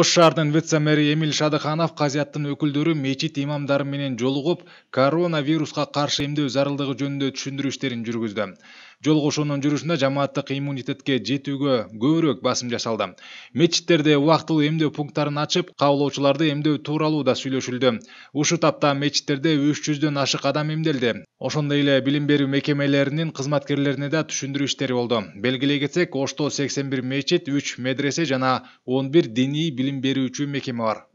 ош шаарынын вице мэри эмиль шадыханов казияттын өкүлдөрү мечит имамдары менен жолугуп коронавируска каршы эмдөө зарылдыгы жөнүндө түшүндүрүү иштерин жүргүздү жолугушуунун жүрүшүндө жамааттык иммунитетке жетүүгө көбүрөөк басым жасалды мечиттерде убактылуу эмдөө пункттарын ачып қаулаушыларды эмдөө тууралуу да сүйлөшүлдү ушул тапта мечиттерде 300 жүздөн ашык адам эмделди ошондой эле билим берүү мекемелеринин кызматкерлерине да түшүндүрүү иштери болду белгилей кетсек ошто 81 бир мечит медресе жана 11 бир диний билим берүүчү мекеме бар